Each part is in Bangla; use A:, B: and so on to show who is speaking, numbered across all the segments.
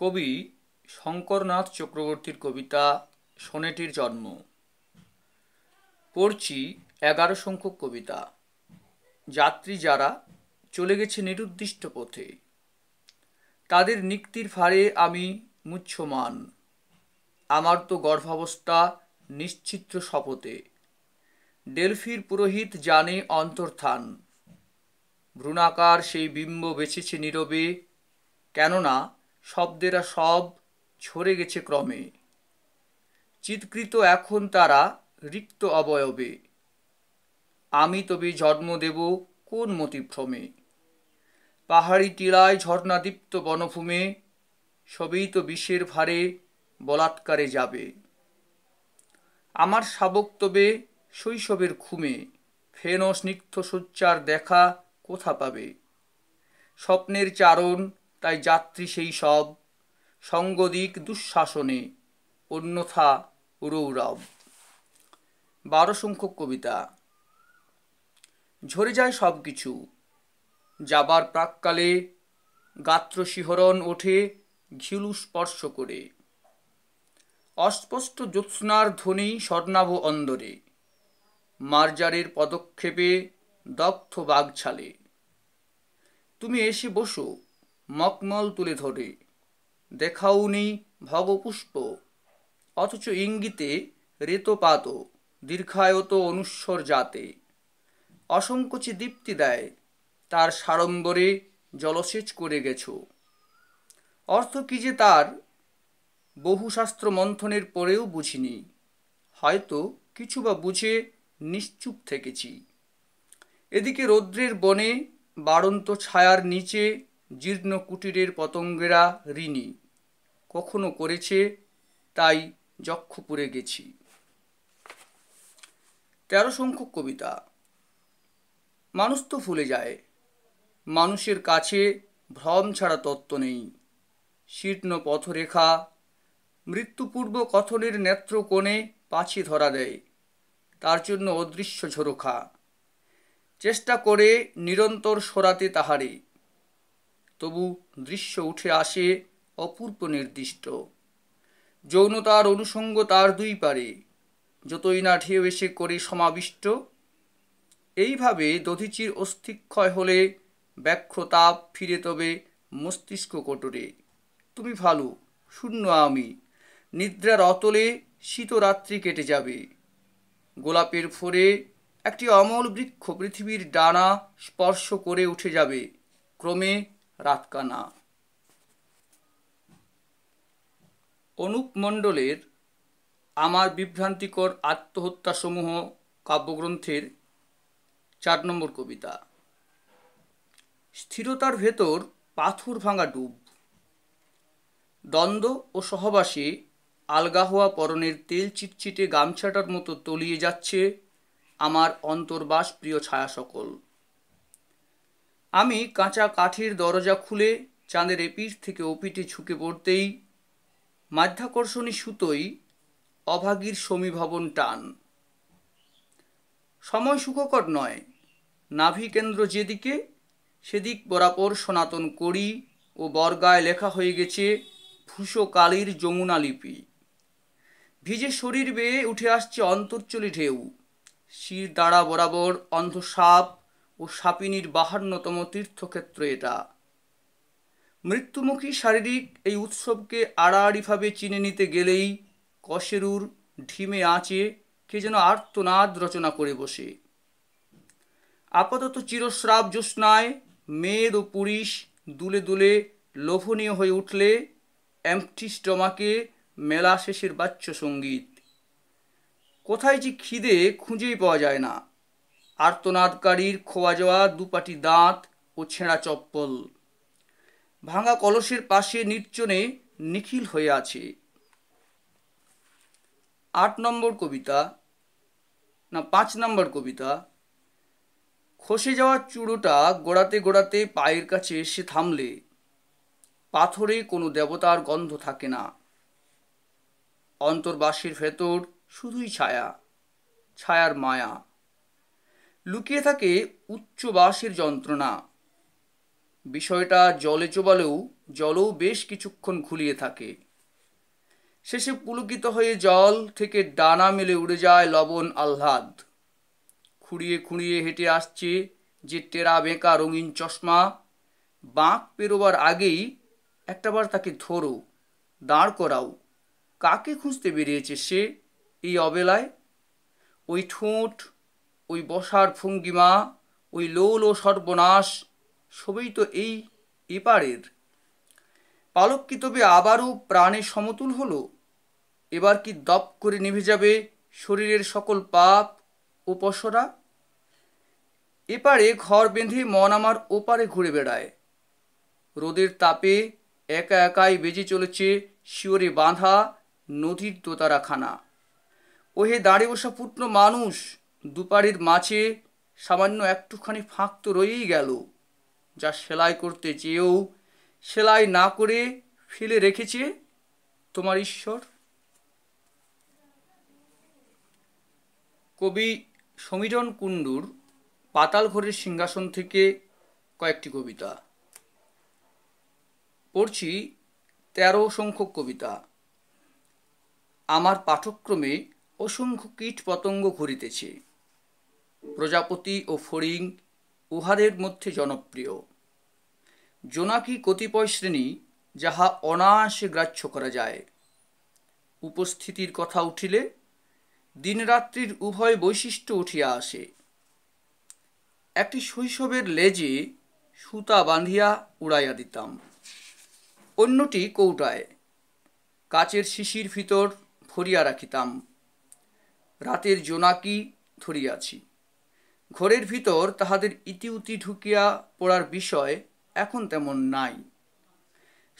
A: কবি শঙ্করনাথ চক্রবর্তীর কবিতা সোনেটির জন্ম পড়ছি এগারো সংখ্যক কবিতা যাত্রী যারা চলে গেছে নিরুদ্দিষ্ট পথে তাদের নিক্তির ফারে আমি মুচ্ছমান আমার তো গর্ভাবস্থা নিশ্চিত্র শপথে ডেলফির পুরোহিত জানে অন্তর্থান ভ্রূণাকার সেই বিম্ব বেছেছে নীরবে কেননা শব্দেরা সব ছড়ে গেছে ক্রমে চিৎকৃত এখন তারা রিক্ত অবয়বে আমি তবে জন্ম দেব কোন মতিভ্রমে পাহাড়ি টিলায় ঝর্ণাদীপ্ত বনভূমে সবই তো বিষের ভারে বলাৎকারে যাবে আমার শাবক তবে শৈশবের ঘুমে ফেন স্নিগ্ধ সোচ্চার দেখা কোথা পাবে স্বপ্নের চারণ তাই যাত্রী সেই সব সঙ্গদিক দুঃশাসনে অন্যথা রৌরব বারো সংখ্যক কবিতা ঝরে যায় সব কিছু যাবার প্রাককালে গাত্র শিহরণ ওঠে ঘিলু স্পর্শ করে অস্পষ্ট জ্যোৎস্নার ধ্বনি স্বর্ণাভ অন্দরে মার্জারের পদক্ষেপে দগ্ধ বাঘ ছালে তুমি এসে বসো মকমল তুলে ধরে দেখাওনি ভবপুষ্প অথচ ইঙ্গিতে রেতপাত দীর্ঘায়ত অনুস্বর জাতে অসংকোচে দীপ্তি দেয় তার সাড়ম্বরে জলসেচ করে গেছ অর্থ কি যে তার বহুশাস্ত্র মন্থনের পরেও বুঝিনি হয়তো কিছু বা বুঝে নিশ্চুপ থেকেছি এদিকে রৌদ্রের বনে বাড়ন্ত ছায়ার নিচে জীর্ণ কুটিরের পতঙ্গেরা ঋণী কখনো করেছে তাই যক্ষ পুরে গেছি তেরো সংখ্যক কবিতা মানুষ তো ফুলে যায় মানুষের কাছে ভ্রম ছাড়া তত্ত্ব নেই শীর্ণ পথরেখা মৃত্যুপূর্ব কথনের নেত্র কোণে পাছি ধরা দেয় তার জন্য অদৃশ্য ঝরোখা চেষ্টা করে নিরন্তর সরাতে তাহারে তবু দৃশ্য উঠে আসে অপূর্ব নির্দিষ্ট যৌনতার অনুষঙ্গ তার দুই পারে যতই না ঢেউ এসে করে সমাবিষ্ট এইভাবে দধিচির অস্থিক্ষয় হলে ব্যাক্ষতাপ ফিরে তবে মস্তিষ্ক কটরে তুমি ভালো শূন্য আমি নিদ্রার অতলে শীতরাত্রি কেটে যাবে গোলাপের ফোরে একটি অমল বৃক্ষ পৃথিবীর ডানা স্পর্শ করে উঠে যাবে ক্রমে রাতকানা অনুপ মণ্ডলের আমার বিভ্রান্তিকর আত্মহত্যাসমূহ কাব্যগ্রন্থের চার নম্বর কবিতা স্থিরতার ভেতর পাথর ভাঙা ডুব দ্বন্দ্ব ও সহবাসে আলগা হওয়া পরনের তেল চিটচিটে গামছাটার মতো তলিয়ে যাচ্ছে আমার অন্তর্বাস প্রিয় ছায়া সকল আমি কাঁচা কাঠির দরজা খুলে চাঁদের এপিঠ থেকে ওপিঠে ঝুঁকে পড়তেই মাধ্যাকর্ষণী সুতোই অভাগীর সমীভবন টান সময় সুখকর নয় নাভিকেন্দ্র যেদিকে সেদিক বরাবর সনাতন করি ও বর্গায় লেখা হয়ে গেছে কালীর যমুনা লিপি ভিজে শরীর বেয়ে উঠে আসছে অন্তর্চলি ঢেউ শির দাঁড়া বরাবর অন্ধসাপ ও সাপিনীর বাহান্নতম তীর্থক্ষেত্র এটা মৃত্যুমুখী শারীরিক এই উৎসবকে আড়াআড়িভাবে চিনে নিতে গেলেই কশেরুর ঢিমে আঁচে কে যেন আর্তনাদ রচনা করে বসে আপাতত চিরস্রাব জ্যোৎস্নায় মেয়ের ও পুরুষ দুলে দুলে লোভনীয় হয়ে উঠলে অ্যাম্পটিস্টমাকে মেলা শেষের বাচ্য সঙ্গীত কোথায় যে খিদে খুঁজেই পাওয়া যায় না আর্তনাদকারীর খোয়া যাওয়া দুপাটি দাঁত ও ছেঁড়া চপ্পল ভাঙা কলসের পাশে নির্জনে নিখিল হয়ে আছে আট নম্বর কবিতা না পাঁচ নম্বর কবিতা খসে যাওয়া চূড়োটা গোড়াতে গোড়াতে পায়ের কাছে এসে থামলে পাথরে কোনো দেবতার গন্ধ থাকে না অন্তর্বাসীর ভেতর শুধুই ছায়া ছায়ার মায়া লুকিয়ে থাকে উচ্চবাসের যন্ত্রণা বিষয়টা জলে চোবালেও জলও বেশ কিছুক্ষণ ঘুলিয়ে থাকে শেষে পুলকিত হয়ে জল থেকে ডানা মেলে উড়ে যায় লবণ আহ্লাদ খুঁড়িয়ে খুঁড়িয়ে হেঁটে আসছে যে টেরা বেঁকা রঙিন চশমা বাঁক পেরোবার আগেই একটাবার তাকে ধরো দাঁড় করাও কাকে খুঁজতে বেরিয়েছে সে এই অবেলায় ওই ঠোঁট ওই বসার ভঙ্গিমা ওই লোল ও সর্বনাশ সবই তো এই এপারের পালক কি তবে আবারও প্রাণে সমতুল হলো এবার কি দপ করে নিভে যাবে শরীরের সকল পাপ ও পশরা এপারে ঘর বেঁধে মন আমার ওপারে ঘুরে বেড়ায় রোদের তাপে একা একাই বেজে চলেছে শিওরে বাঁধা নদীর দোতারাখানা ওহে দাঁড়ে বসা পুটনো মানুষ দুপারির মাঝে সামান্য একটুখানি ফাঁক তো রয়েই গেল যা সেলাই করতে চেয়েও সেলাই না করে ফেলে রেখেছে তোমার ঈশ্বর কবি সমীরণ কুণ্ডুর পাতাল ঘরের সিংহাসন থেকে কয়েকটি কবিতা পড়ছি তেরো সংখ্যক কবিতা আমার পাঠক্রমে অসংখ্য কীট পতঙ্গ ঘুরিতেছে প্রজাপতি ও ফড়িং উহাদের মধ্যে জনপ্রিয় জোনাকি কতিপয় শ্রেণী যাহা অনায়াসে গ্রাহ্য করা যায় উপস্থিতির কথা উঠিলে দিনরাত্রির উভয় বৈশিষ্ট্য উঠিয়া আসে একটি শৈশবের লেজে সুতা বাঁধিয়া উড়াইয়া দিতাম অন্যটি কৌটায় কাচের শিশির ভিতর ভরিয়া রাখিতাম রাতের জোনাকি ধরিয়াছি ঘরের ভিতর তাহাদের ইতিউতি ঢুকিয়া পড়ার বিষয় এখন তেমন নাই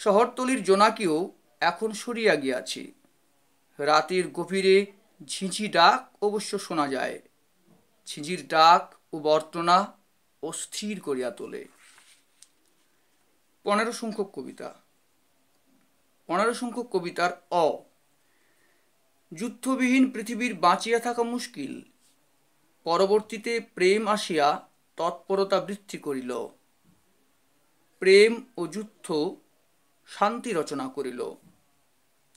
A: শহরতলির জোনাকিও এখন সরিয়া গিয়াছে রাতের গভীরে ঝিঁঝি ডাক অবশ্য শোনা যায় ঝিঁঝির ডাক ও বর্তনা অস্থির করিয়া তোলে পনেরো সংখ্যক কবিতা পনেরো সংখ্যক কবিতার অ যুদ্ধবিহীন পৃথিবীর বাঁচিয়া থাকা মুশকিল পরবর্তীতে প্রেম আসিয়া তৎপরতা বৃদ্ধি করিল প্রেম ও যুদ্ধ শান্তি রচনা করিল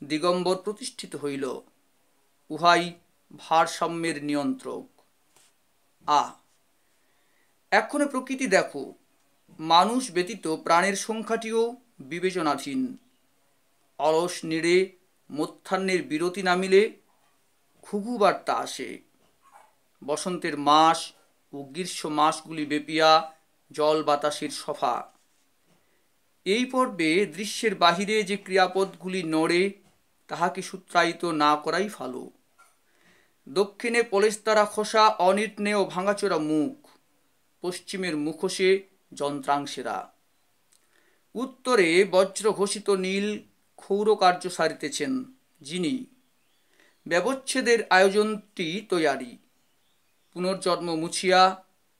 A: দিগম্বর প্রতিষ্ঠিত হইল উহাই ভারসাম্যের নিয়ন্ত্রক আ এখনো প্রকৃতি দেখো মানুষ ব্যতীত প্রাণের সংখ্যাটিও বিবেচনাধীন অলস নেড়ে মধ্যাহ্নের বিরতি নামিলে খুঘু বার্তা আসে বসন্তের মাস ও গ্রীষ্ম মাসগুলি বেপিয়া জল বাতাসের সফা এই পর্বে দৃশ্যের বাহিরে যে ক্রিয়াপদগুলি নড়ে তাহাকে সূত্রায়িত না করাই ভালো দক্ষিণে পলেস্তারা খোসা ও ভাঙাচোরা মুখ পশ্চিমের মুখোশে যন্ত্রাংশেরা উত্তরে বজ্র ঘোষিত নীল ক্ষৌরকার্য সারিতেছেন যিনি ব্যবচ্ছেদের আয়োজনটি তৈয়ারি পুনর্জন্ম মুছিয়া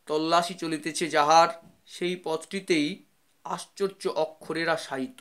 A: তল্লাশি চলিতেছে যাহার সেই পথটিতেই আশ্চর্য অক্ষরেরা শায়িত